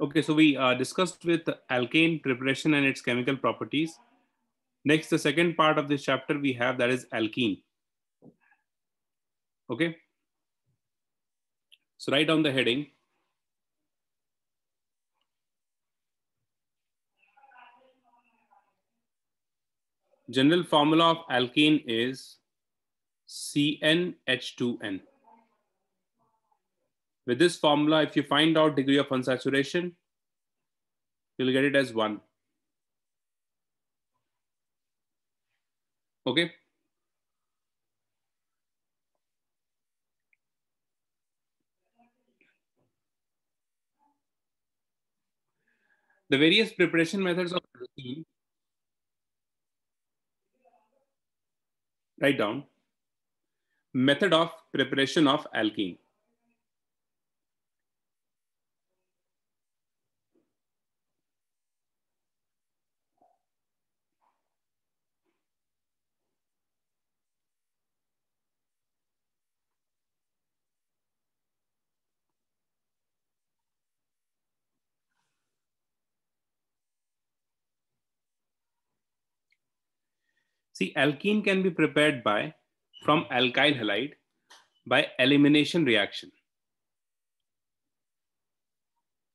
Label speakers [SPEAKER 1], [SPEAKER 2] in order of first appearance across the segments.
[SPEAKER 1] Okay, so we uh, discussed with alkane preparation and its chemical properties. Next, the second part of this chapter we have that is alkene. Okay. So write down the heading. General formula of alkene is CnH2n. With this formula, if you find out degree of unsaturation, you'll get it as one. Okay. The various preparation methods of protein. Write down. Method of preparation of alkene. See, alkene can be prepared by from alkyl halide by elimination reaction.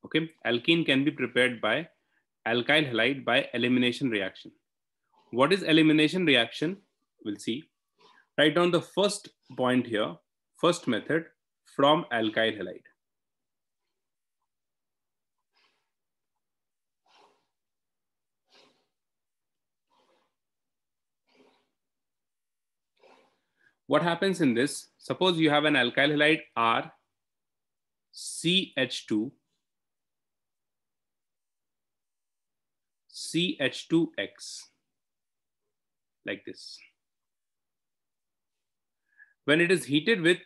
[SPEAKER 1] Okay, alkene can be prepared by alkyl halide by elimination reaction. What is elimination reaction? We'll see. Write down the first point here, first method from alkyl halide. What happens in this? Suppose you have an alkyl halide R, CH2, CH2X, like this. When it is heated with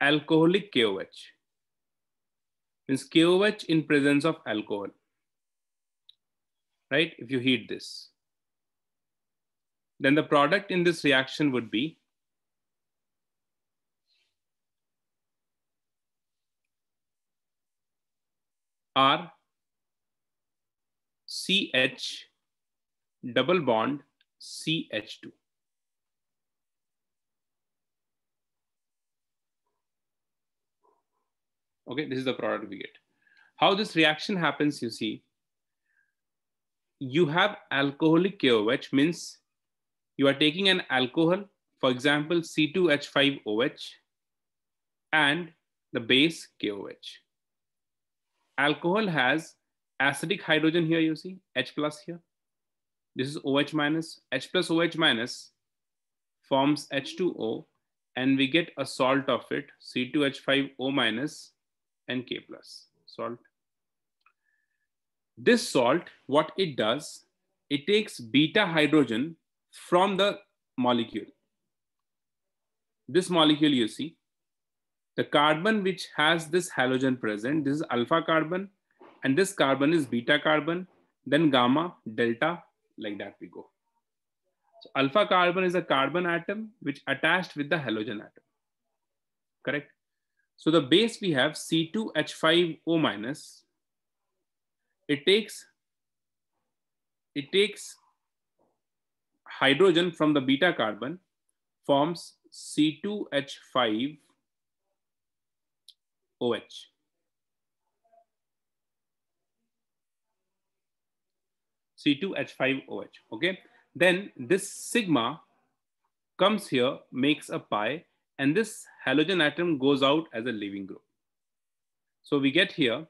[SPEAKER 1] alcoholic KOH, means KOH in presence of alcohol, right? If you heat this, then the product in this reaction would be are CH double bond CH2. Okay, this is the product we get. How this reaction happens, you see, you have alcoholic KOH means you are taking an alcohol, for example, C2H5OH and the base KOH alcohol has acidic hydrogen here, you see, H plus here. This is OH minus, H plus OH minus forms H2O and we get a salt of it, C2H5O minus and K plus, salt. This salt, what it does, it takes beta hydrogen from the molecule. This molecule you see, the carbon which has this halogen present, this is alpha carbon, and this carbon is beta carbon, then gamma, delta, like that we go. So alpha carbon is a carbon atom which attached with the halogen atom, correct? So the base we have C2H5O minus, it takes, it takes hydrogen from the beta carbon, forms C2H5 OH. C2H5OH, okay? Then this sigma comes here, makes a pi, and this halogen atom goes out as a leaving group. So we get here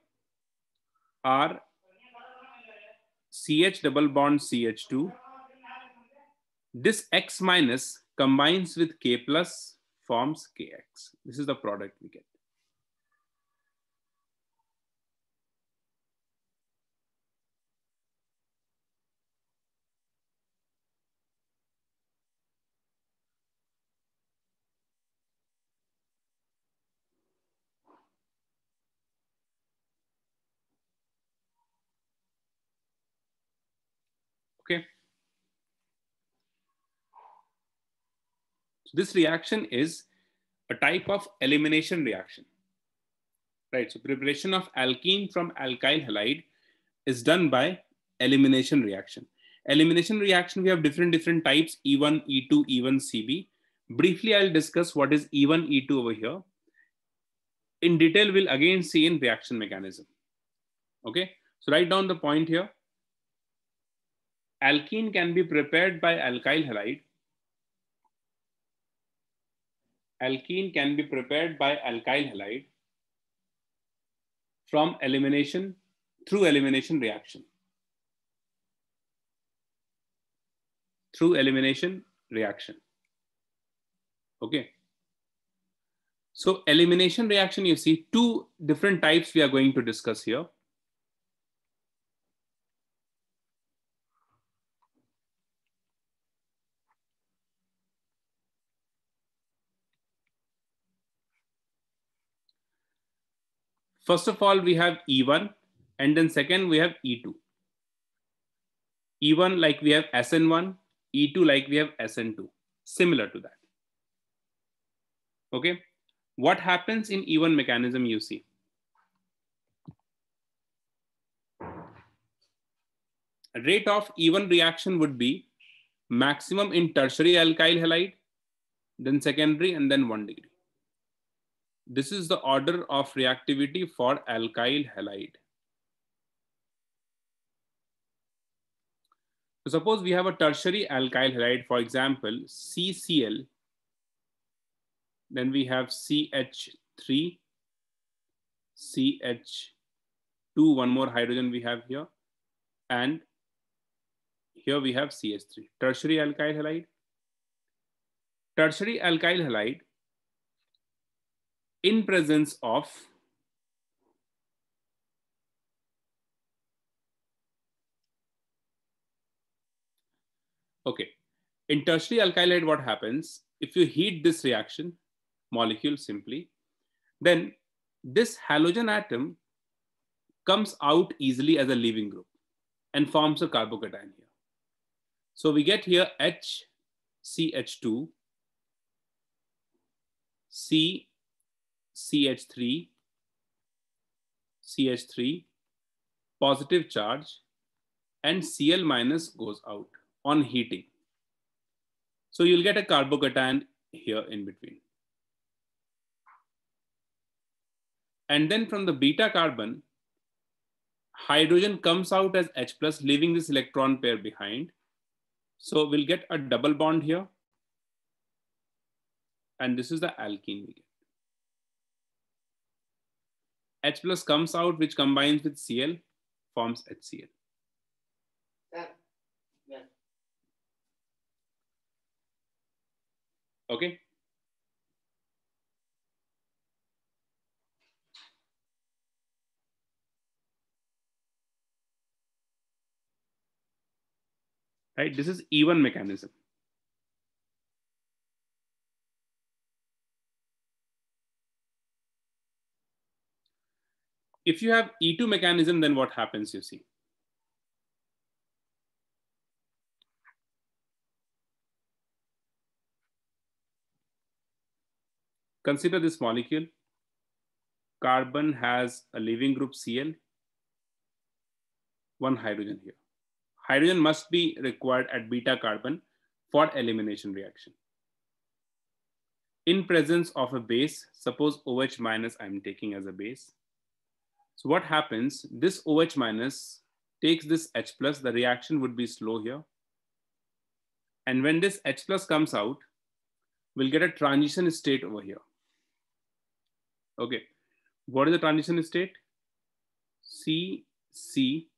[SPEAKER 1] R CH double bond CH2. This X minus combines with K plus forms KX. This is the product we get. Okay. So this reaction is a type of elimination reaction. Right, so preparation of alkene from alkyl halide is done by elimination reaction. Elimination reaction, we have different different types, E1, E2, E1, CB. Briefly, I'll discuss what is E1, E2 over here. In detail, we'll again see in reaction mechanism. Okay, so write down the point here alkene can be prepared by alkyl halide. Alkene can be prepared by alkyl halide from elimination through elimination reaction. Through elimination reaction. Okay. So elimination reaction, you see two different types we are going to discuss here. First of all, we have E1 and then second, we have E2. E1 like we have SN1, E2 like we have SN2, similar to that. Okay, what happens in E1 mechanism you see? Rate of E1 reaction would be maximum in tertiary alkyl halide, then secondary, and then one degree. This is the order of reactivity for alkyl halide. So suppose we have a tertiary alkyl halide, for example, CCl. Then we have CH3, CH2, one more hydrogen we have here. And here we have CH3, tertiary alkyl halide. Tertiary alkyl halide in presence of Okay, in tertiary alkylate, what happens? If you heat this reaction molecule simply, then this halogen atom comes out easily as a leaving group and forms a carbocation here. So we get here HCH2, C CH3, CH3, positive charge, and Cl minus goes out on heating. So you'll get a carbocation here in between. And then from the beta carbon, hydrogen comes out as H plus, leaving this electron pair behind. So we'll get a double bond here. And this is the alkene we get. H plus comes out, which combines with Cl, forms HCl. Yeah. Yeah. Okay. Right, this is E1 mechanism. if you have E2 mechanism, then what happens, you see? Consider this molecule. Carbon has a leaving group Cl, one hydrogen here. Hydrogen must be required at beta carbon for elimination reaction. In presence of a base, suppose OH minus I'm taking as a base, so what happens, this OH minus takes this H plus, the reaction would be slow here. And when this H plus comes out, we'll get a transition state over here. Okay, what is the transition state? C, C,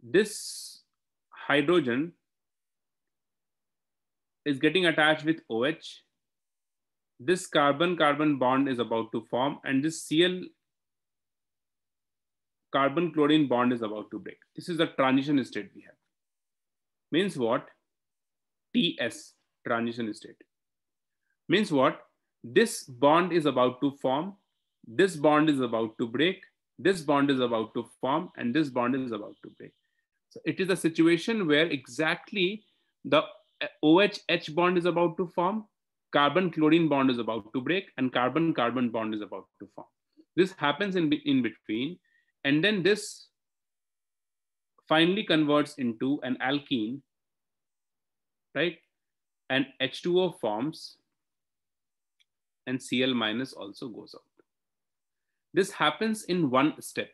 [SPEAKER 1] this hydrogen is getting attached with OH. This carbon-carbon bond is about to form and this Cl carbon chlorine bond is about to break. This is the transition state we have. Means what? TS, transition state. Means what? This bond is about to form, this bond is about to break, this bond is about to form, and this bond is about to break. So it is a situation where exactly the OH-H uh, bond is about to form, carbon-chlorine bond is about to break, and carbon-carbon bond is about to form. This happens in, in between and then this finally converts into an alkene, right? And H2O forms and Cl minus also goes out. This happens in one step.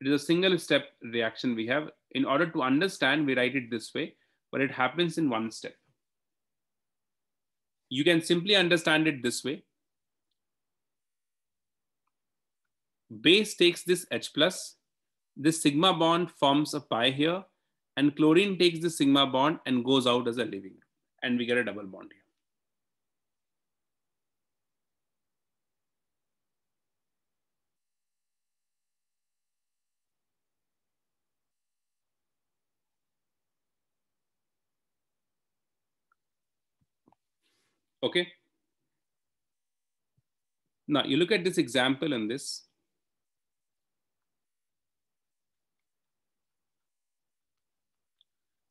[SPEAKER 1] It is a single step reaction we have. In order to understand, we write it this way, but it happens in one step. You can simply understand it this way. Base takes this H plus, this sigma bond forms a pi here, and chlorine takes the sigma bond and goes out as a leaving, and we get a double bond here. Okay. Now you look at this example and this.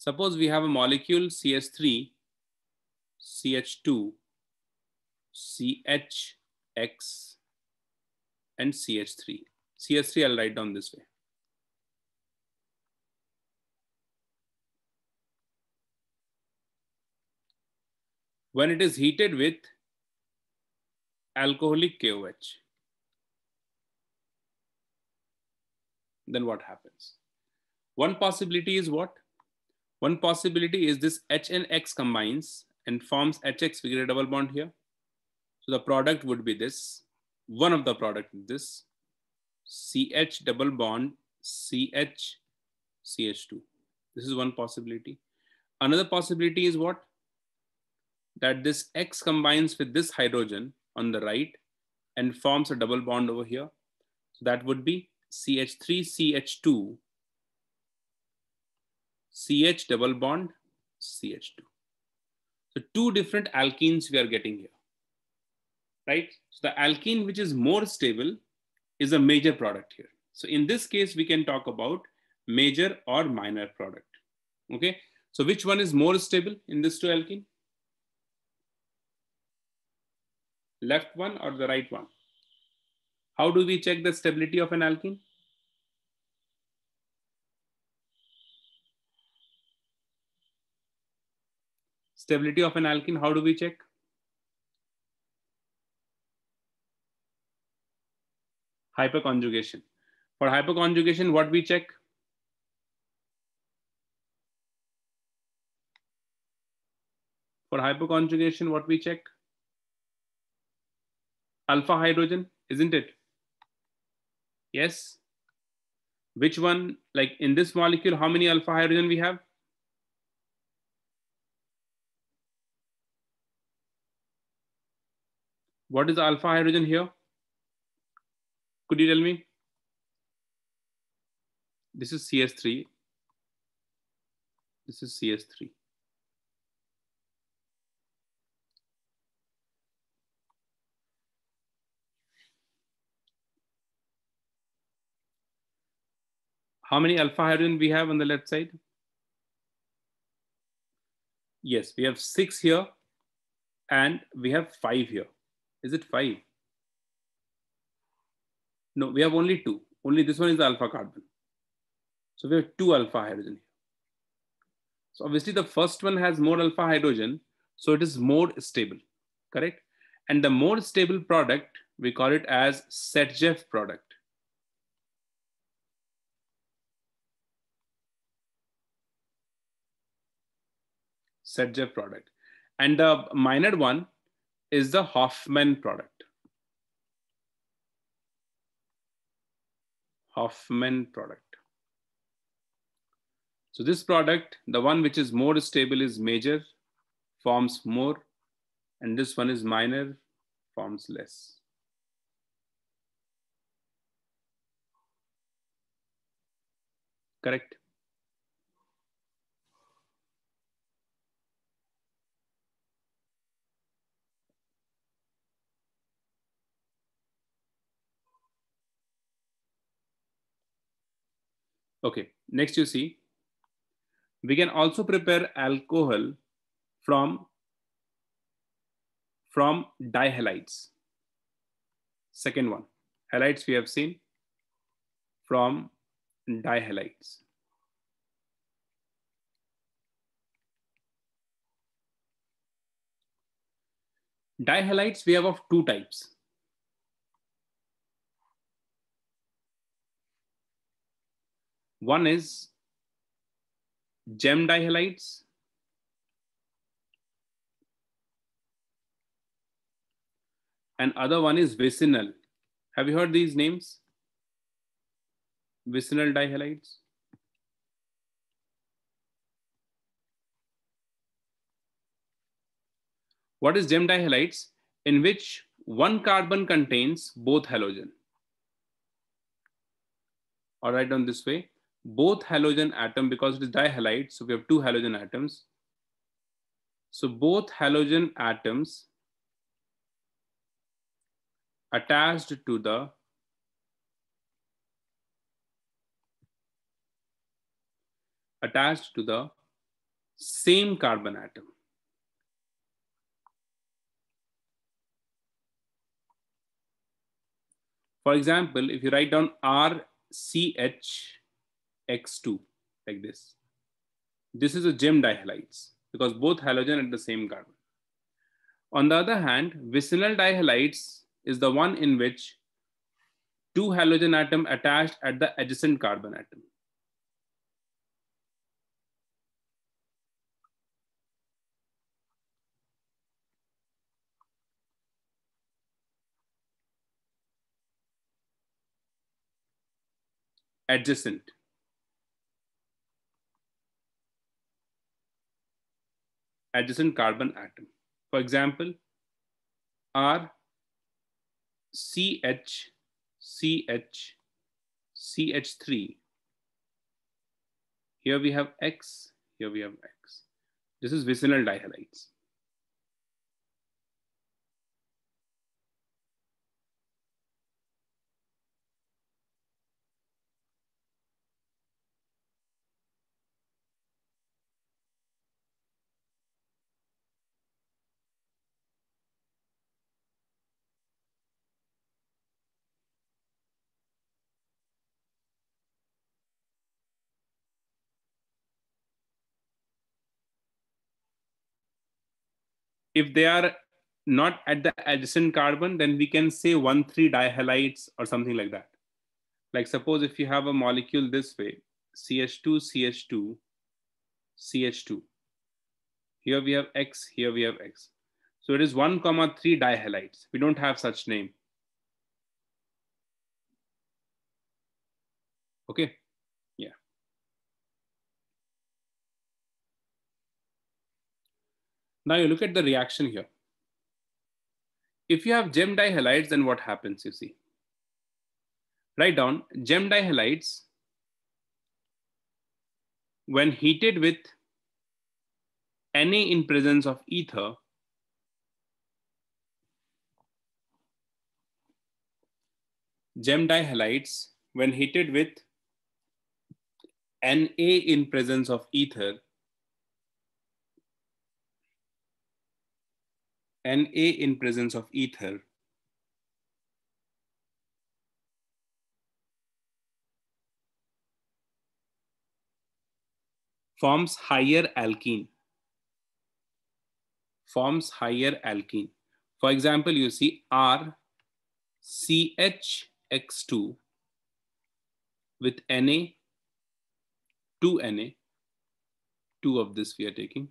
[SPEAKER 1] Suppose we have a molecule CH3, CH2, CHX, and CH3. CH3 I'll write down this way. When it is heated with alcoholic KOH, then what happens? One possibility is what? One possibility is this H and X combines and forms HX figure double bond here. So the product would be this, one of the product this CH double bond CH CH2. This is one possibility. Another possibility is what? That this X combines with this hydrogen on the right and forms a double bond over here. So that would be CH3CH2 CH double bond, CH2. So two different alkenes we are getting here, right? So the alkene which is more stable is a major product here. So in this case, we can talk about major or minor product, okay? So which one is more stable in this two alkene? Left one or the right one? How do we check the stability of an alkene? Stability of an alkene, how do we check? Hyperconjugation. For hyperconjugation, what we check? For hyperconjugation, what we check? Alpha hydrogen, isn't it? Yes. Which one, like in this molecule, how many alpha hydrogen we have? What is alpha hydrogen here? Could you tell me? This is CS3. This is CS3. How many alpha hydrogen we have on the left side? Yes, we have six here and we have five here. Is it 5? No, we have only 2. Only this one is the alpha carbon. So we have 2 alpha hydrogen here. So obviously the first one has more alpha hydrogen, so it is more stable, correct? And the more stable product, we call it as SetJEF product. SetJEF product. And the minor one, is the Hoffman product. Hoffman product. So this product, the one which is more stable is major, forms more, and this one is minor, forms less. Correct. Okay, next you see, we can also prepare alcohol from, from dihalides. Second one, halides we have seen from dihalides. Dihalides we have of two types. One is gem dihalides. And other one is vicinal. Have you heard these names? Vicinal dihalides. What is gem dihalides? In which one carbon contains both halogen. All right, on this way both halogen atom because it is dihalide so we have two halogen atoms so both halogen atoms attached to the attached to the same carbon atom for example if you write down rch X2 like this. This is a gem dihalides because both halogen at the same carbon. On the other hand, vicinal dihalides is the one in which two halogen atom attached at the adjacent carbon atom. adjacent adjacent carbon atom. For example, R CH CH CH3. Here we have X, here we have X. This is vicinal dihalides. if they are not at the adjacent carbon, then we can say one, three dihalides or something like that. Like suppose if you have a molecule this way, CH2, CH2, CH2. Here we have X, here we have X. So it is 1 comma 3 dihalides. We don't have such name. Okay. Now you look at the reaction here. If you have gem dihalides, then what happens, you see? Write down gem dihalides, when heated with Na in presence of ether, gem dihalides, when heated with Na in presence of ether, Na in presence of ether forms higher alkene forms higher alkene for example you see r 2 with Na, 2Na, 2 of this we are taking.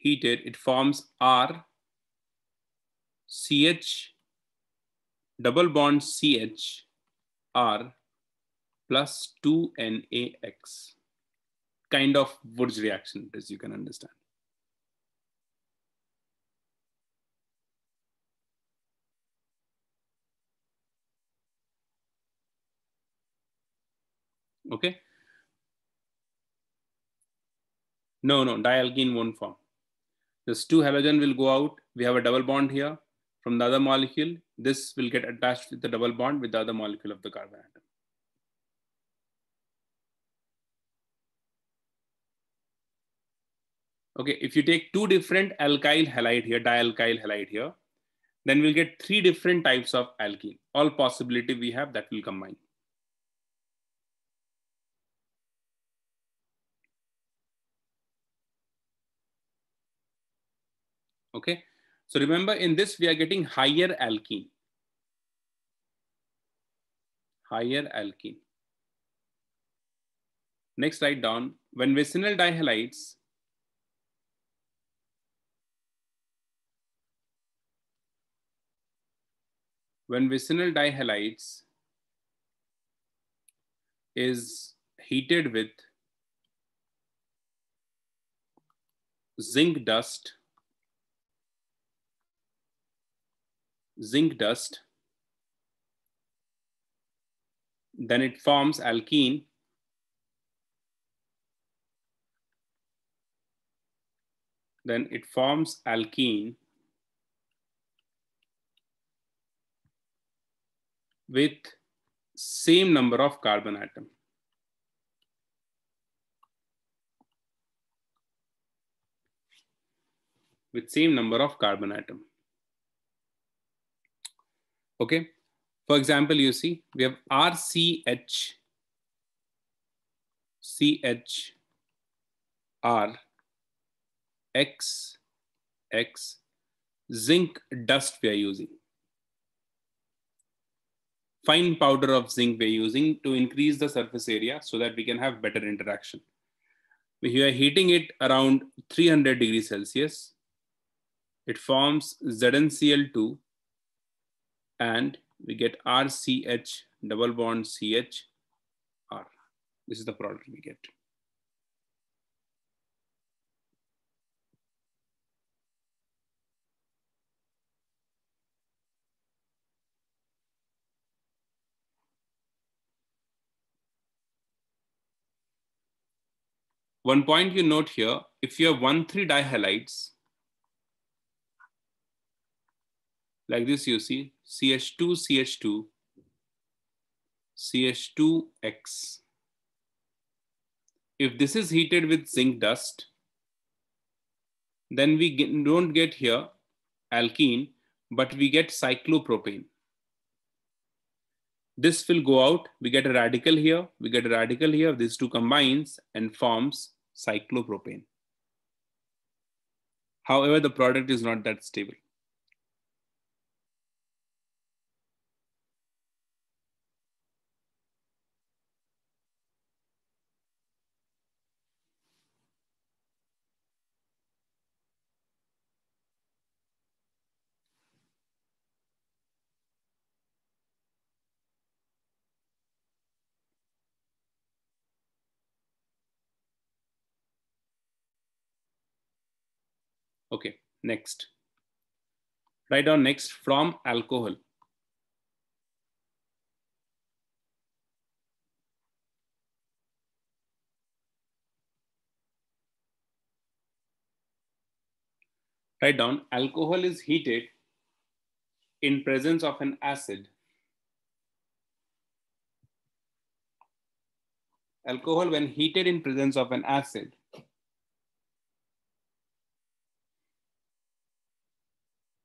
[SPEAKER 1] heated, it forms R CH double bond CH R plus 2NAX kind of Woods reaction as you can understand. Okay. No, no, dialkene won't form. This 2 halogen will go out. We have a double bond here from the other molecule. This will get attached with the double bond with the other molecule of the carbon atom. Okay, if you take two different alkyl halide here, dialkyl halide here, then we'll get three different types of alkene. All possibility we have that will combine. Okay. So remember in this, we are getting higher alkene. Higher alkene. Next slide down. When vicinal dihalides when vicinal dihalides is heated with zinc dust zinc dust. Then it forms alkene. Then it forms alkene with same number of carbon atom. With same number of carbon atom. Okay. For example, you see, we have RCH, CH, R, X, X, zinc dust we are using. Fine powder of zinc we are using to increase the surface area so that we can have better interaction. We are heating it around 300 degrees Celsius. It forms ZnCl2 and we get RCH double bond CHR. This is the product we get. One point you note here, if you have 1,3 dihalides, like this you see CH2, CH2, CH2X. If this is heated with zinc dust, then we get, don't get here alkene, but we get cyclopropane. This will go out, we get a radical here, we get a radical here, these two combines and forms cyclopropane. However, the product is not that stable. Okay, next. Write down next from alcohol. Write down alcohol is heated in presence of an acid alcohol when heated in presence of an acid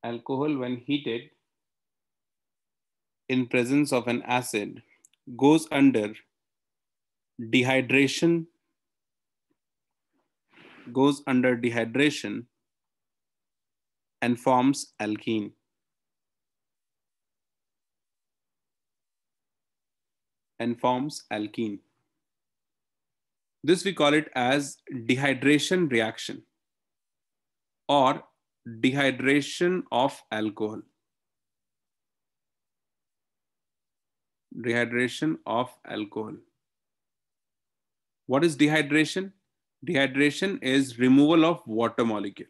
[SPEAKER 1] alcohol when heated in presence of an acid goes under dehydration goes under dehydration and forms alkene. And forms alkene. This we call it as dehydration reaction or dehydration of alcohol. Dehydration of alcohol. What is dehydration? Dehydration is removal of water molecule.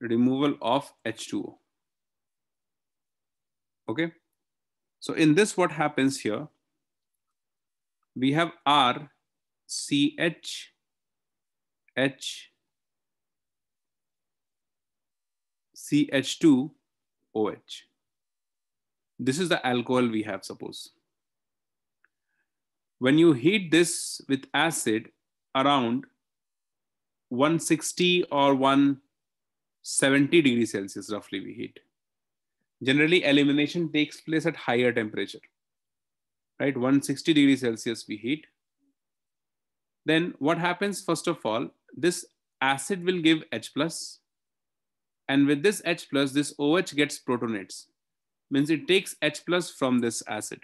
[SPEAKER 1] Removal of H2O. Okay. So in this, what happens here? We have R, CH, H CH2OH. This is the alcohol we have, suppose. When you heat this with acid around 160 or 170 degrees Celsius, roughly we heat. Generally, elimination takes place at higher temperature, right? 160 degrees Celsius we heat. Then what happens, first of all, this acid will give H plus, and with this H plus, this OH gets protonates. Means it takes H plus from this acid.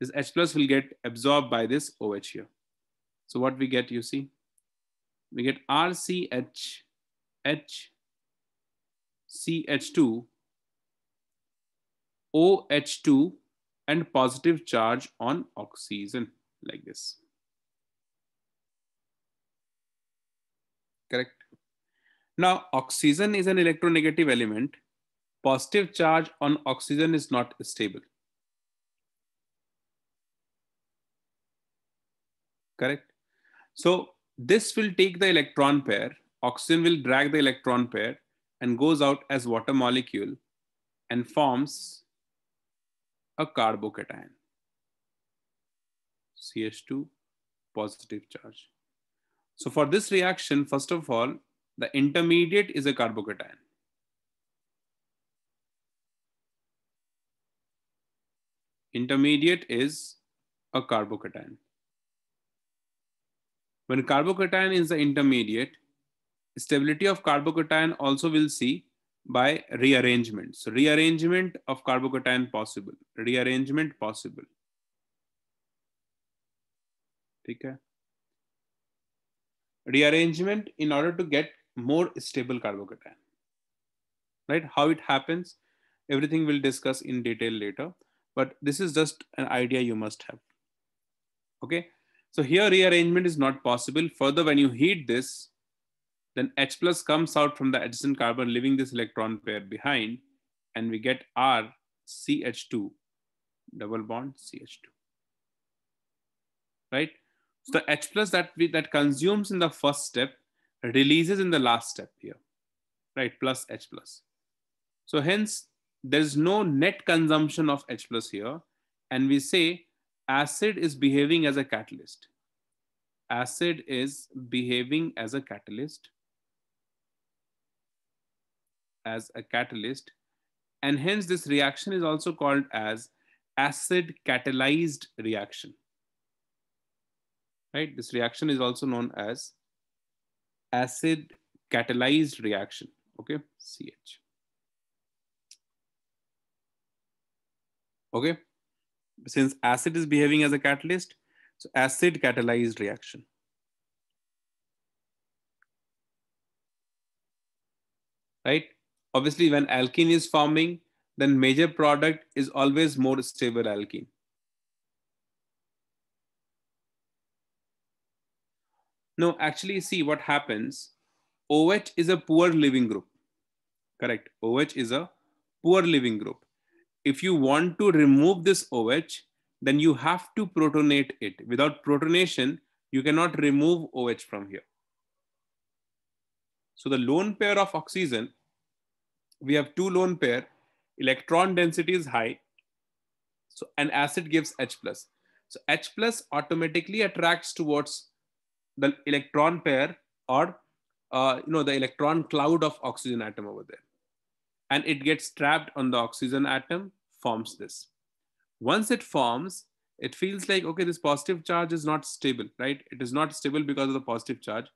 [SPEAKER 1] This H plus will get absorbed by this OH here. So what we get, you see, we get RCH, H, CH2, OH2, and positive charge on oxygen like this. Now, oxygen is an electronegative element. Positive charge on oxygen is not stable. Correct? So this will take the electron pair. Oxygen will drag the electron pair and goes out as water molecule and forms a carbocation. CH2 positive charge. So for this reaction, first of all, the intermediate is a carbocation. Intermediate is a carbocation. When carbocation is the intermediate, stability of carbocation also will see by rearrangement. So rearrangement of carbocation possible. Rearrangement possible. Okay. rearrangement in order to get more stable carbocation right how it happens everything we'll discuss in detail later but this is just an idea you must have okay
[SPEAKER 2] so here rearrangement
[SPEAKER 1] is not possible further when you heat this then h plus comes out from the adjacent carbon leaving this electron pair behind and we get r ch2 double bond ch2 right so the h plus that we that consumes in the first step releases in the last step here, right? Plus H plus. So hence, there's no net consumption of H plus here. And we say acid is behaving as a catalyst. Acid is behaving as a catalyst. As a catalyst. And hence this reaction is also called as acid catalyzed reaction. Right? This reaction is also known as acid catalyzed reaction. Okay, CH. Okay, since acid is behaving as a catalyst, so acid catalyzed reaction. Right? Obviously, when alkene is forming, then major product is always more stable alkene. No, actually, see what happens. OH is a poor living group. Correct. OH is a poor living group. If you want to remove this OH, then you have to protonate it. Without protonation, you cannot remove OH from here. So the lone pair of oxygen, we have two lone pair, electron density is high. So an acid gives H plus. So H plus automatically attracts towards the electron pair or uh, you know the electron cloud of oxygen atom over there and it gets trapped on the oxygen atom forms this once it forms it feels like okay this positive charge is not stable right it is not stable because of the positive charge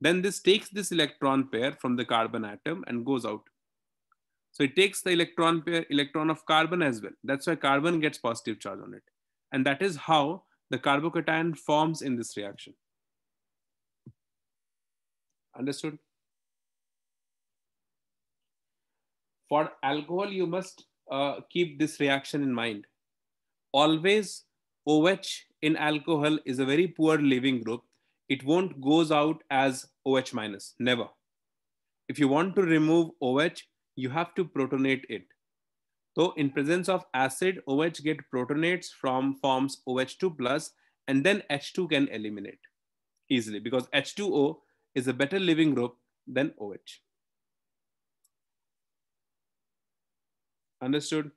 [SPEAKER 1] then this takes this electron pair from the carbon atom and goes out so it takes the electron pair electron of carbon as well that's why carbon gets positive charge on it and that is how the carbocation forms in this reaction Understood? For alcohol, you must uh, keep this reaction in mind. Always OH in alcohol is a very poor leaving group. It won't goes out as OH minus, never. If you want to remove OH, you have to protonate it. So in presence of acid, OH get protonates from forms OH2 plus and then H2 can eliminate easily because H2O is a better living group than OH. Understood?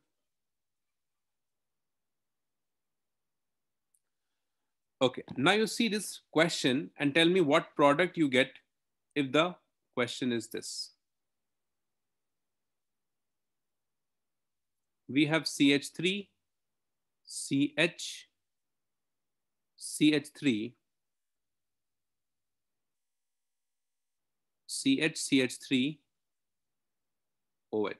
[SPEAKER 1] Okay, now you see this question and tell me what product you get if the question is this. We have CH3, CH, CH3, CHCH3 OH.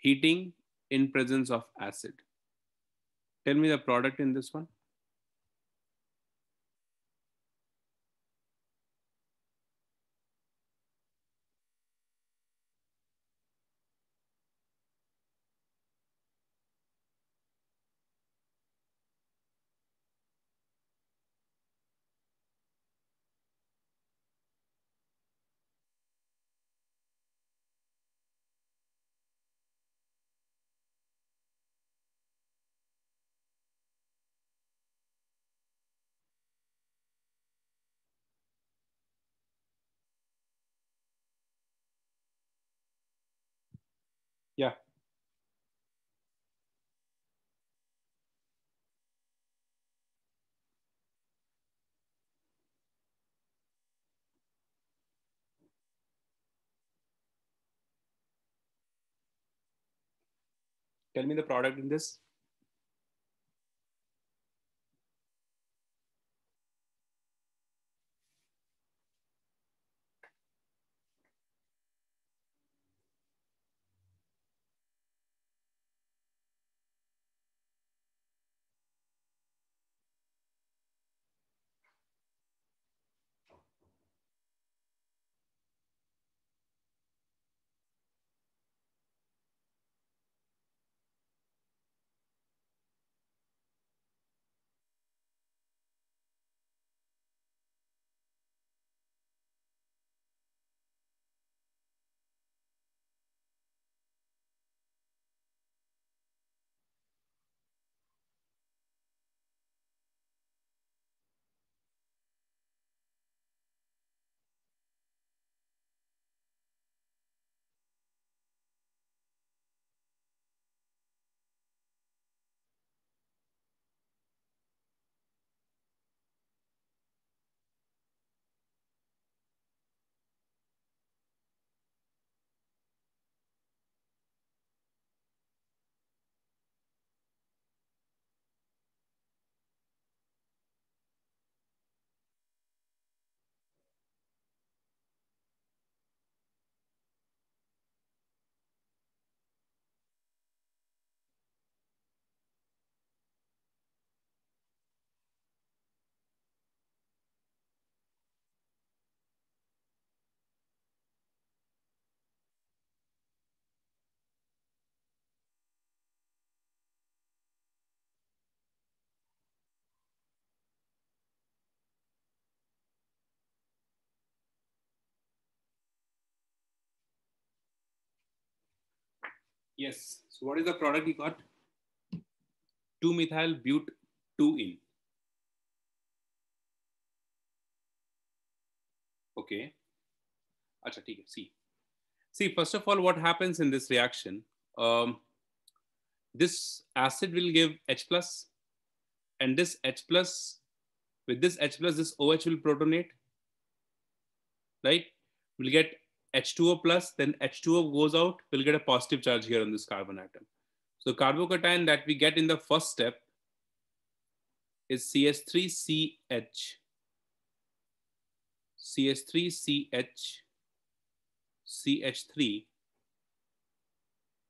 [SPEAKER 1] Heating in presence of acid. Tell me the product in this one. Yeah. Tell me the product in this. Yes. So what is the product you got? 2-methyl but 2-in. Okay. Achha, okay. See. See, first of all, what happens in this reaction? Um, this acid will give H plus, and this H plus, with this H plus, this OH will protonate, right? We'll get H2O plus, then H2O goes out, we'll get a positive charge here on this carbon atom. So carbocation that we get in the first step is CH3CH. CH3CH, CH3,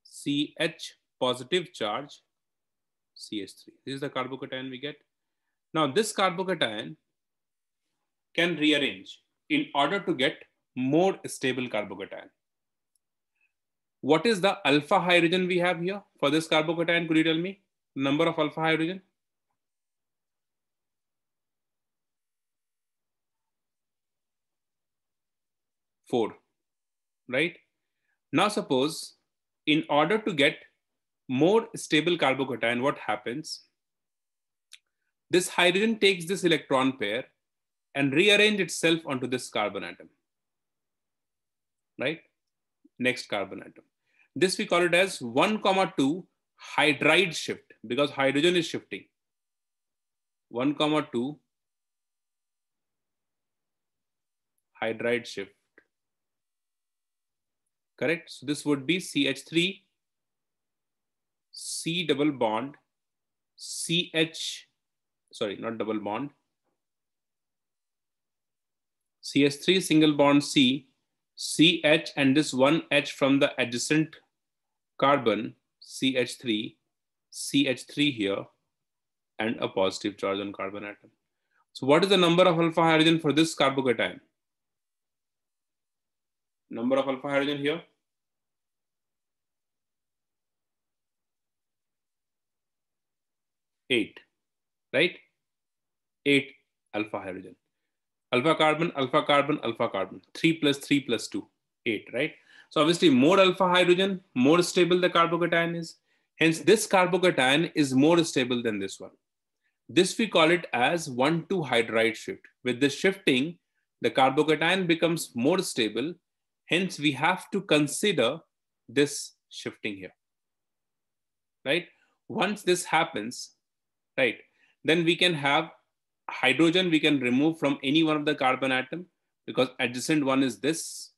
[SPEAKER 1] CH positive charge, CH3. This is the carbocation we get. Now this carbocation can rearrange in order to get more stable carbocation. What is the alpha hydrogen we have here for this carbocation? Could you tell me number of alpha hydrogen? Four, right? Now suppose in order to get more stable carbocation, what happens? This hydrogen takes this electron pair and rearrange itself onto this carbon atom right? Next carbon atom. This we call it as 1 comma 2 hydride shift because hydrogen is shifting. 1 comma 2 hydride shift. Correct? So this would be CH3 C double bond CH sorry not double bond CS3 single bond C CH and this one H from the adjacent carbon, CH3, CH3 here, and a positive charge on carbon atom. So what is the number of alpha hydrogen for this carbocation? Number of alpha hydrogen here? Eight, right? Eight alpha hydrogen alpha carbon, alpha carbon, alpha carbon. 3 plus 3 plus 2, 8, right? So obviously more alpha hydrogen, more stable the carbocation is. Hence this carbocation is more stable than this one. This we call it as one two hydride shift. With the shifting, the carbocation becomes more stable. Hence we have to consider this shifting here, right? Once this happens, right, then we can have hydrogen we can remove from any one of the carbon atom because adjacent one is this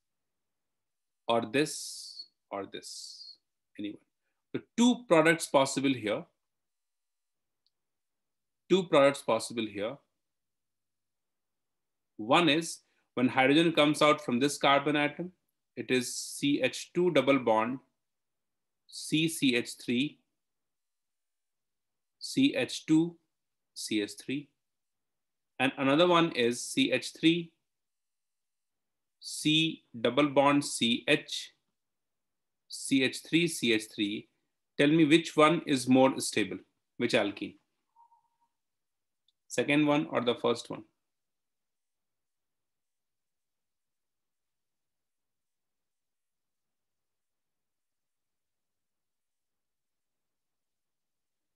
[SPEAKER 1] or this or this, anyone. So two products possible here. Two products possible here. One is when hydrogen comes out from this carbon atom, it is CH2 double bond, CCH3, CH2, CH3, and another one is CH3, C double bond CH, CH3, CH3. Tell me which one is more stable, which alkene? Second one or the first one?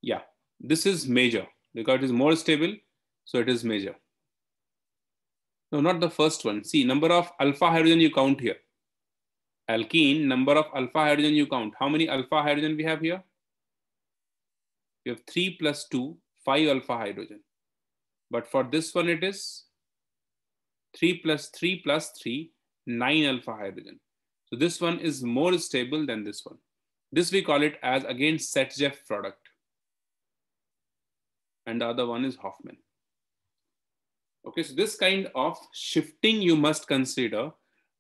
[SPEAKER 1] Yeah, this is major because it is more stable so it is major. No, not the first one. See, number of alpha hydrogen you count here. Alkene, number of alpha hydrogen you count. How many alpha hydrogen we have here? We have 3 plus 2, 5 alpha hydrogen. But for this one, it is 3 plus 3 plus 3, 9 alpha hydrogen. So this one is more stable than this one. This we call it as again set Jeff product. And the other one is Hoffman. Okay, so this kind of shifting you must consider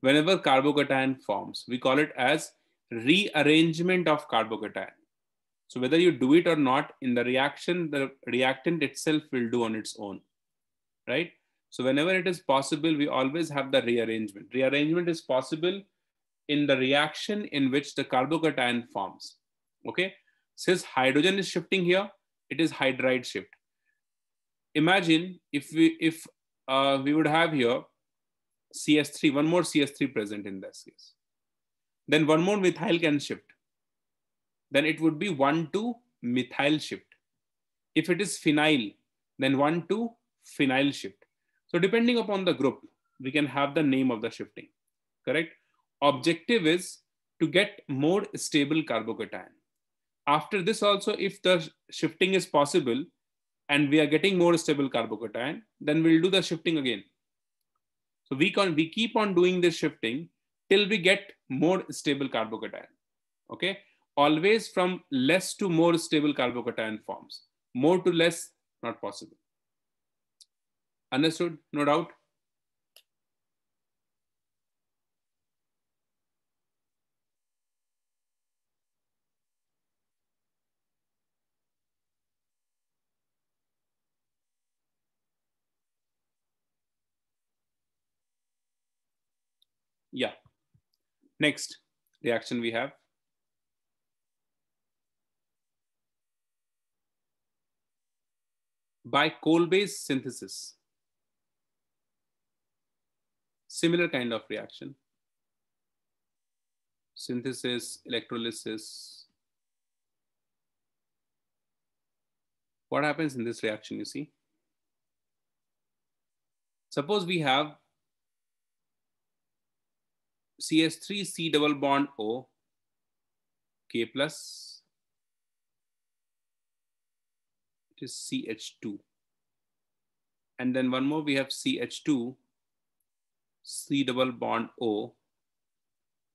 [SPEAKER 1] whenever carbocation forms. We call it as rearrangement of carbocation. So whether you do it or not, in the reaction, the reactant itself will do on its own, right? So whenever it is possible, we always have the rearrangement. Rearrangement is possible in the reaction in which the carbocation forms, okay? Since hydrogen is shifting here, it is hydride shift. Imagine if we if uh, we would have here CS3, one more CS3 present in this case. Then one more methyl can shift. Then it would be 1 to methyl shift. If it is phenyl, then 1 to phenyl shift. So depending upon the group, we can have the name of the shifting, correct? Objective is to get more stable carbocation. After this also, if the shifting is possible, and we are getting more stable carbocation, then we'll do the shifting again. So we can we keep on doing this shifting till we get more stable carbocation. Okay, always from less to more stable carbocation forms. More to less, not possible. Understood? No doubt. Next reaction we have. By coal-based synthesis. Similar kind of reaction. Synthesis, electrolysis. What happens in this reaction, you see? Suppose we have CH3 C double bond O K plus it is CH2 and then one more we have CH2 C double bond O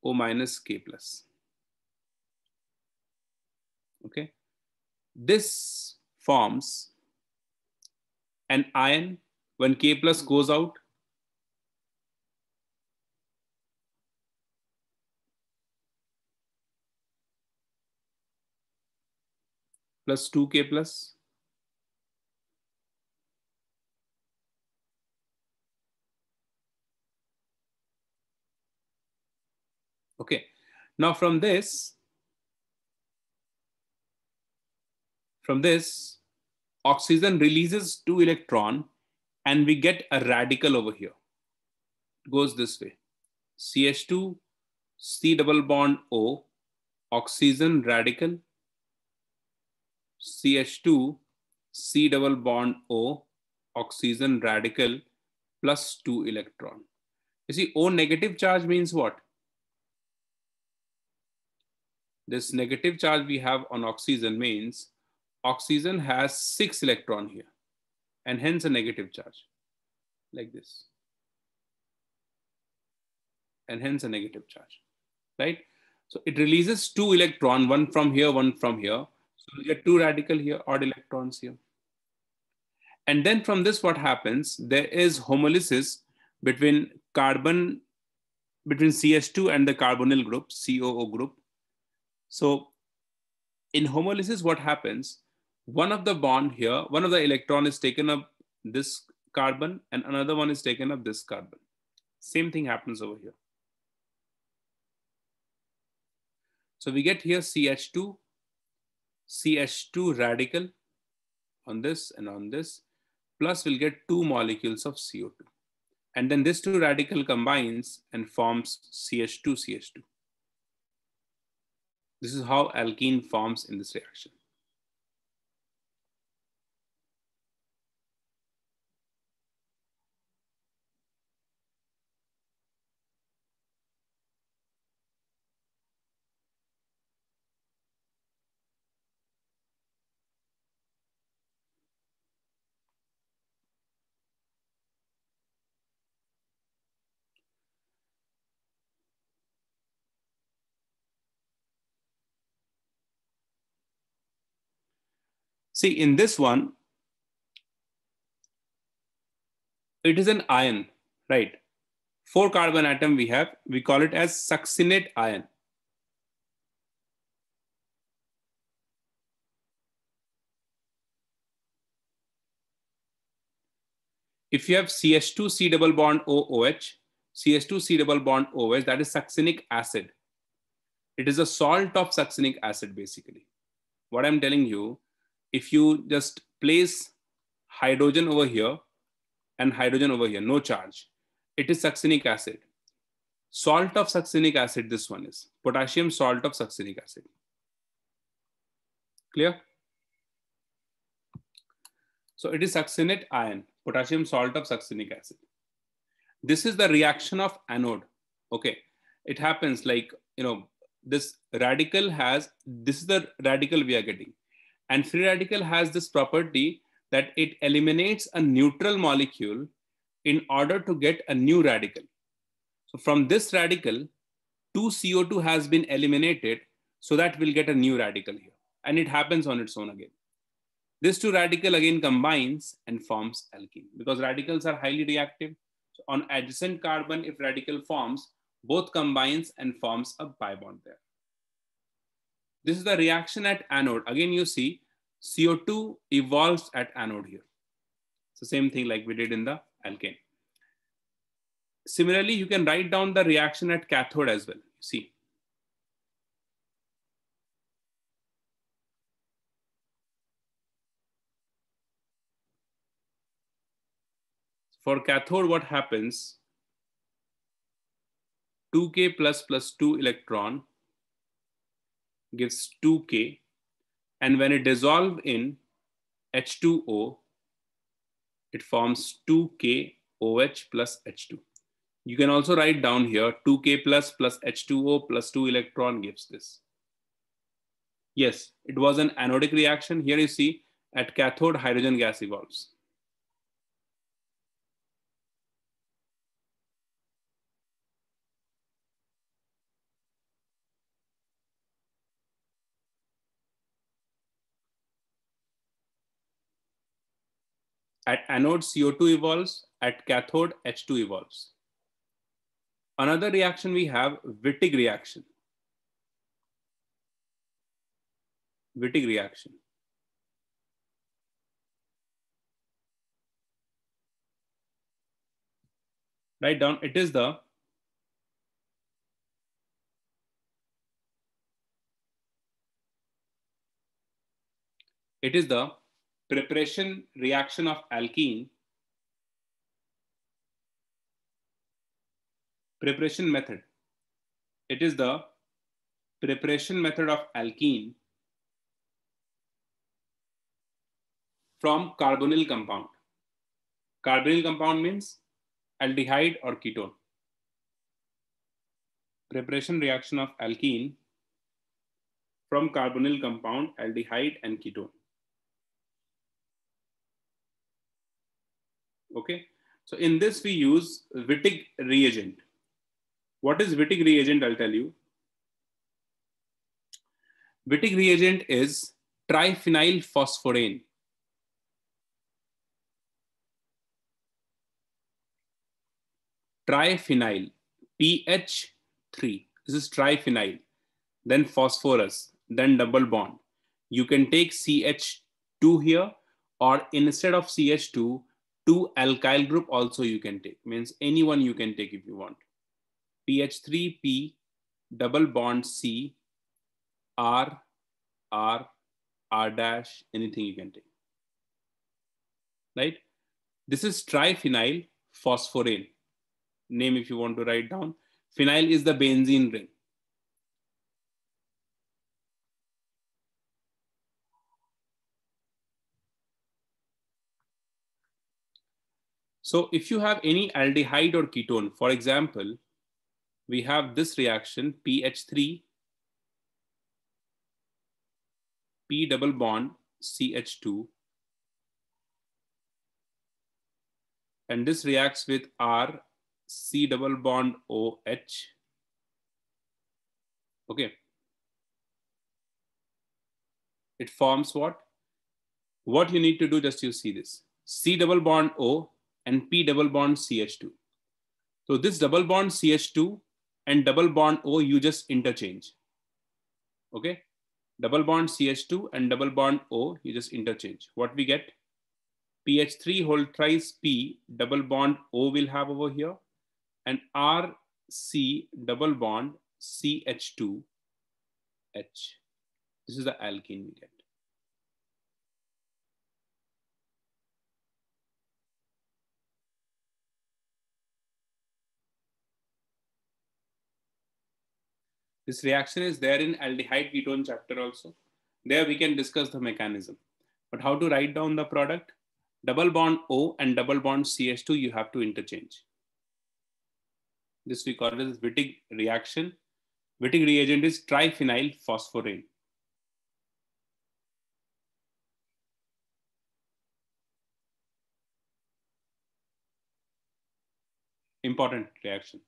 [SPEAKER 1] O minus K plus okay this forms an ion when K plus goes out plus 2k plus Okay. Now from this, from this, oxygen releases two electron and we get a radical over here. It goes this way. CH2, C double bond O, oxygen radical CH2, C double bond O, oxygen radical plus two electron. You see, O negative charge means what? This negative charge we have on oxygen means oxygen has six electron here and hence a negative charge like this. And hence a negative charge, right? So it releases two electron, one from here, one from here. So you get two radical here, odd electrons here. And then from this, what happens? There is homolysis between carbon, between CH2 and the carbonyl group, COO group. So in homolysis, what happens? One of the bond here, one of the electron is taken up this carbon and another one is taken up this carbon. Same thing happens over here. So we get here CH2 CH2 radical on this and on this, plus we'll get two molecules of CO2. And then this two radical combines and forms CH2, CH2. This is how alkene forms in this reaction. See, in this one, it is an ion, right? Four carbon atom we have, we call it as succinate ion. If you have CH2C double bond OOH, CH2C double bond OH, that is succinic acid. It is a salt of succinic acid, basically. What I'm telling you if you just place hydrogen over here and hydrogen over here, no charge, it is succinic acid. Salt of succinic acid, this one is potassium salt of succinic acid. Clear? So it is succinate ion, potassium salt of succinic acid. This is the reaction of anode. Okay. It happens like, you know, this radical has, this is the radical we are getting. And free radical has this property that it eliminates a neutral molecule in order to get a new radical. So from this radical, 2CO2 has been eliminated so that we'll get a new radical here. And it happens on its own again. This two radical again combines and forms alkene because radicals are highly reactive. So on adjacent carbon, if radical forms, both combines and forms a bi bond there. This is the reaction at anode. Again, you see CO2 evolves at anode here. So same thing like we did in the alkane. Similarly, you can write down the reaction at cathode as well. See. For cathode, what happens? 2k plus plus 2 electron gives 2K. And when it dissolves in H2O, it forms 2KOH plus H2. You can also write down here 2K plus plus H2O plus 2 electron gives this. Yes, it was an anodic reaction. Here you see at cathode, hydrogen gas evolves. At anode, CO2 evolves. At cathode, H2 evolves. Another reaction we have, Wittig reaction. Wittig reaction. Write down, it is the it is the preparation reaction of alkene preparation method it is the preparation method of alkene from carbonyl compound carbonyl compound means aldehyde or ketone preparation reaction of alkene from carbonyl compound aldehyde and ketone Okay. So in this we use Wittig reagent. What is Wittig reagent? I'll tell you. Wittig reagent is triphenyl phosphorane. Triphenyl, PH3. This is triphenyl. Then phosphorus, then double bond. You can take CH2 here, or instead of CH2, 2 alkyl group also you can take, means anyone you can take if you want. PH3P double bond C, R, R, R dash, anything you can take. Right? This is triphenyl phosphorane. Name if you want to write down. Phenyl is the benzene ring. So if you have any aldehyde or ketone, for example, we have this reaction PH3 P double bond CH2 and this reacts with R C double bond OH. Okay. It forms what? What you need to do, just you see this. C double bond O and P double bond CH2. So this double bond CH2 and double bond O you just interchange. Okay, double bond CH2 and double bond O you just interchange. What we get? PH3 whole thrice P double bond O will have over here and RC double bond CH2 H. This is the alkene we get. This reaction is there in aldehyde ketone chapter also. There we can discuss the mechanism. But how to write down the product? Double bond O and double bond CH2 you have to interchange. This we call as Wittig reaction. Wittig reagent is triphenyl phosphorane. Important reaction.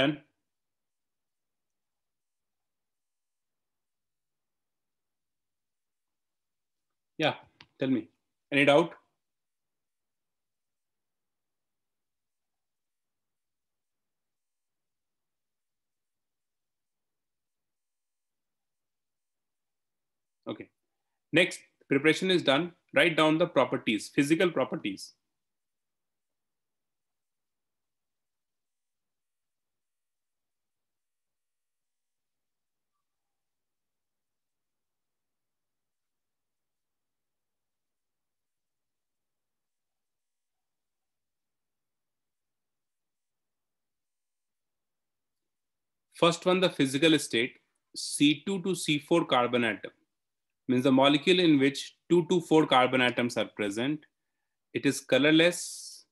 [SPEAKER 1] Ben? Yeah, tell me. Any doubt? Okay. Next, preparation is done. Write down the properties, physical properties. First one, the physical state, C2 to C4 carbon atom means the molecule in which 2 to 4 carbon atoms are present. It is colorless,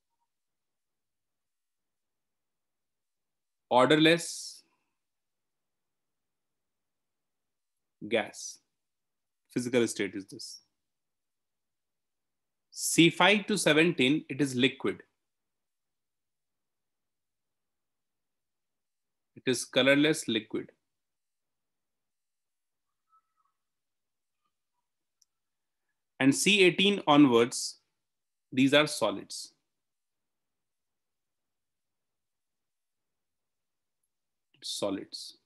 [SPEAKER 1] orderless gas. Physical state is this. C5 to 17, it is liquid. is colorless liquid. And C18 onwards, these are solids. Solids.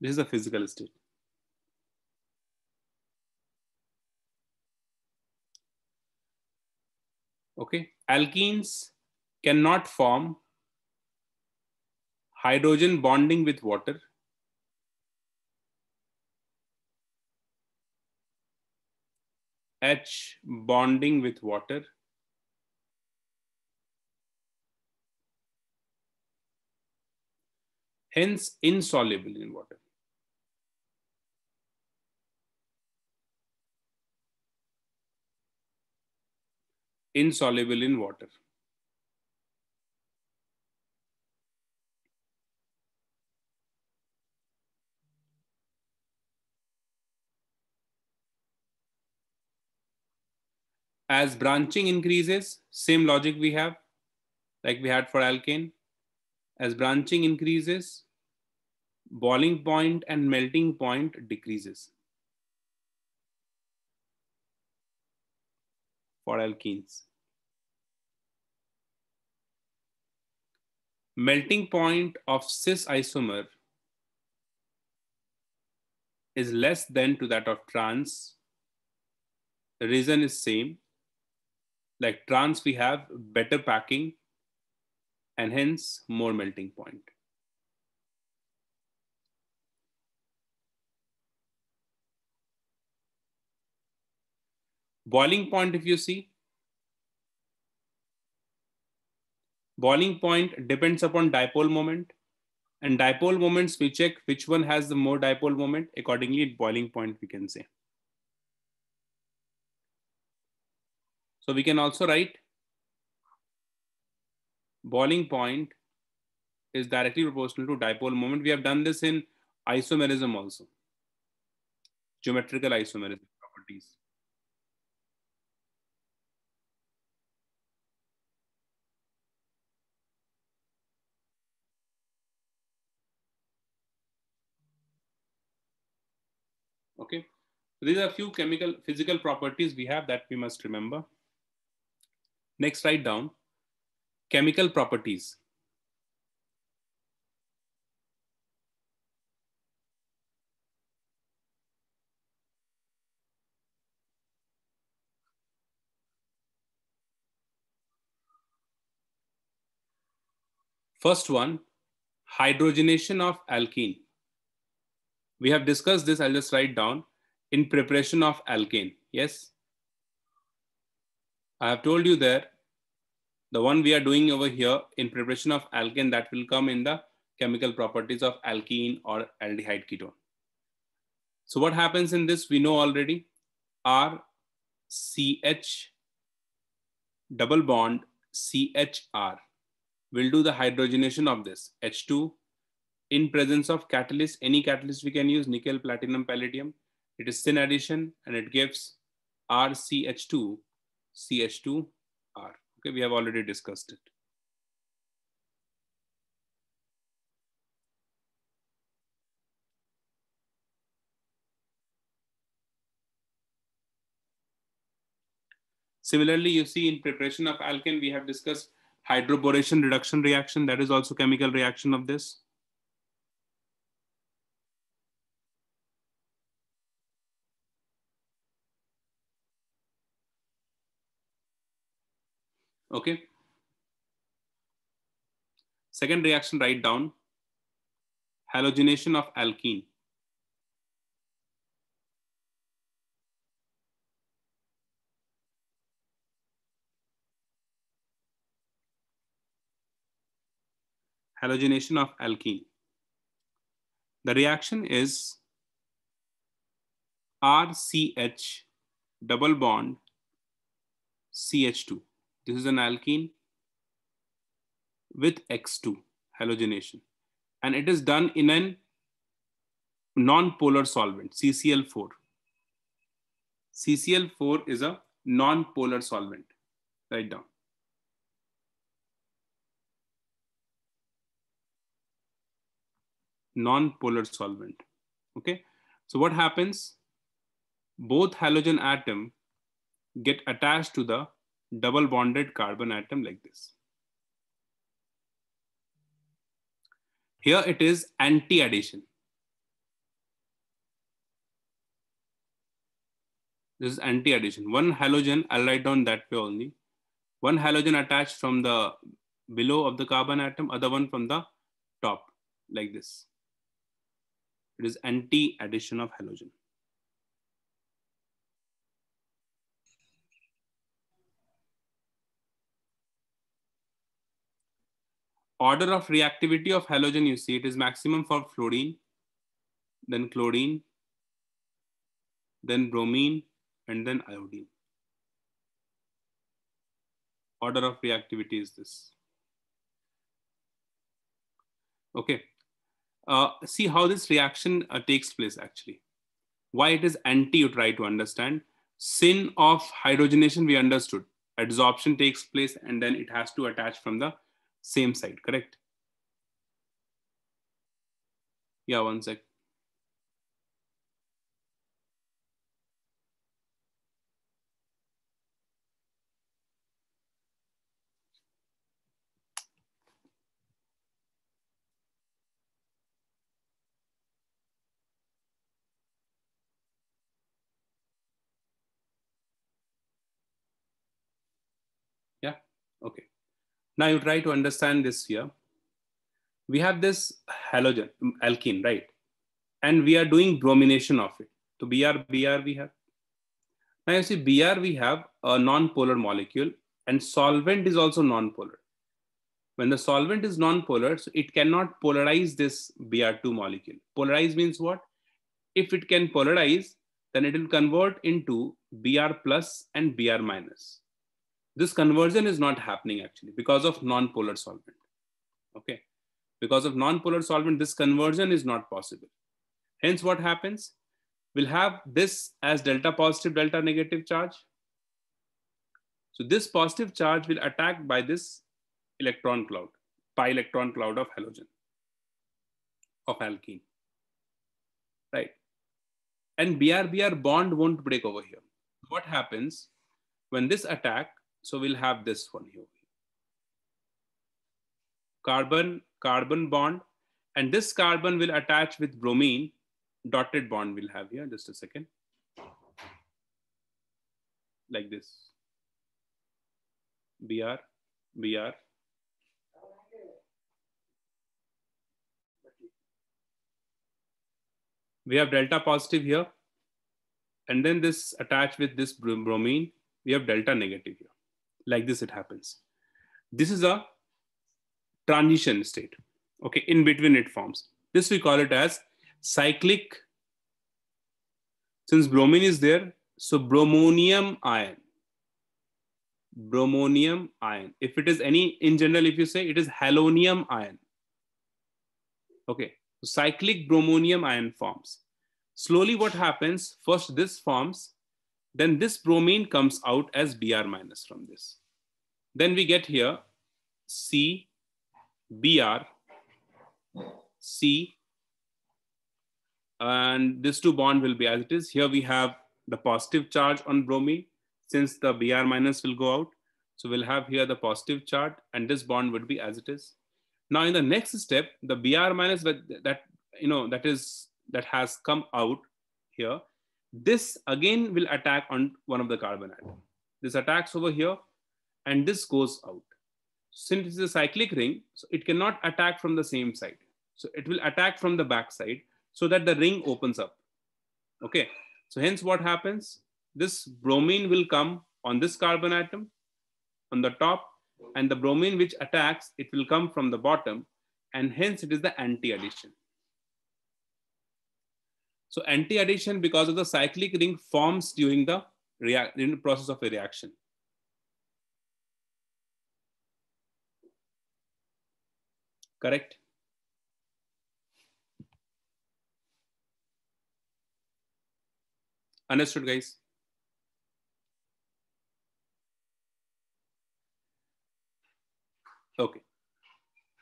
[SPEAKER 1] This is a physical state. Okay, alkenes cannot form hydrogen bonding with water H bonding with water hence insoluble in water insoluble in water As branching increases, same logic we have, like we had for alkane. As branching increases, boiling point and melting point decreases for alkenes. Melting point of cis isomer is less than to that of trans. The reason is same like trans, we have better packing and hence more melting point. Boiling point, if you see, boiling point depends upon dipole moment and dipole moments we check which one has the more dipole moment accordingly boiling point we can say So we can also write boiling point is directly proportional to dipole moment. We have done this in isomerism also, geometrical isomerism properties. Okay, so these are few chemical physical properties we have that we must remember. Next, write down chemical properties. First one, hydrogenation of alkene. We have discussed this, I'll just write down, in preparation of alkane, yes? I have told you there, the one we are doing over here in preparation of alkane that will come in the chemical properties of alkene or aldehyde ketone. So what happens in this, we know already, RCH double bond CHR will do the hydrogenation of this H2 in presence of catalyst, any catalyst we can use, nickel, platinum, palladium. It is thin addition and it gives RCH2 CH2R. Okay, we have already discussed it. Similarly, you see in preparation of alkane, we have discussed hydroboration reduction reaction. That is also chemical reaction of this. Okay. Second reaction, write down halogenation of alkene. halogenation of alkene. The reaction is RCH double bond CH2. This is an alkene with X2 halogenation. And it is done in a non-polar solvent, CCl4. CCl4 is a non-polar solvent. Write down. Non-polar solvent. Okay. So what happens? Both halogen atom get attached to the double bonded carbon atom like this. Here it is anti-addition. This is anti-addition. One halogen, I'll write down that way only. One halogen attached from the below of the carbon atom, other one from the top, like this. It is anti-addition of halogen. order of reactivity of halogen you see it is maximum for fluorine then chlorine then bromine and then iodine order of reactivity is this okay uh, see how this reaction uh, takes place actually why it is anti you try to understand sin of hydrogenation we understood adsorption takes place and then it has to attach from the same side, correct? Yeah, one sec. Yeah, okay. Now you try to understand this here. We have this halogen, alkene, right? And we are doing bromination of it. So Br, Br we have. Now you see Br we have a non-polar molecule and solvent is also non-polar. When the solvent is non-polar, so it cannot polarize this Br2 molecule. Polarize means what? If it can polarize, then it will convert into Br plus and Br minus this conversion is not happening actually because of non-polar solvent. Okay. Because of non-polar solvent, this conversion is not possible. Hence what happens? We'll have this as delta positive, delta negative charge. So this positive charge will attack by this electron cloud, pi electron cloud of halogen, of alkene, right? And BR-BR bond won't break over here. What happens when this attack so we'll have this one here. Carbon, carbon bond, and this carbon will attach with bromine, dotted bond we'll have here, just a second. Like this. BR, BR. We have delta positive here. And then this attached with this bromine, we have delta negative here like this it happens this is a transition state okay in between it forms this we call it as cyclic since bromine is there so bromonium ion bromonium ion if it is any in general if you say it is halonium ion okay so cyclic bromonium ion forms slowly what happens first this forms then this bromine comes out as Br minus from this. Then we get here C, Br, C, and this two bond will be as it is. Here we have the positive charge on bromine since the Br minus will go out. So we'll have here the positive charge and this bond would be as it is. Now in the next step, the Br minus that, that you know that is that has come out here this again will attack on one of the carbon atom. This attacks over here and this goes out. Since it's a cyclic ring, so it cannot attack from the same side. So it will attack from the back side so that the ring opens up. Okay, so hence what happens? This bromine will come on this carbon atom on the top and the bromine which attacks, it will come from the bottom and hence it is the anti-addition. So anti-addition because of the cyclic ring forms during the, in the process of a reaction. Correct? Understood, guys? Okay.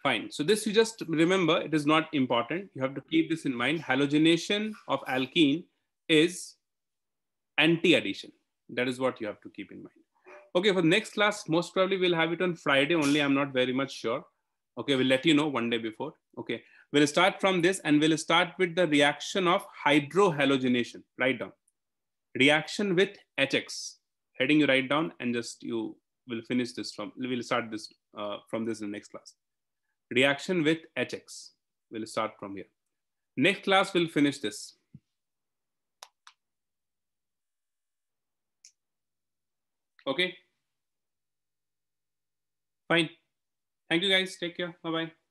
[SPEAKER 1] Fine. So this you just remember, it is not important. You have to keep this in mind. Halogenation of alkene is anti-addition. That is what you have to keep in mind. Okay, for next class, most probably we'll have it on Friday only. I'm not very much sure. Okay, we'll let you know one day before. Okay, we'll start from this and we'll start with the reaction of hydrohalogenation. Write down. Reaction with HX. Heading you write down and just you will finish this from, we'll start this uh, from this in the next class reaction with HX. We'll start from here. Next class, we'll finish this. Okay. Fine. Thank you guys. Take care. Bye-bye.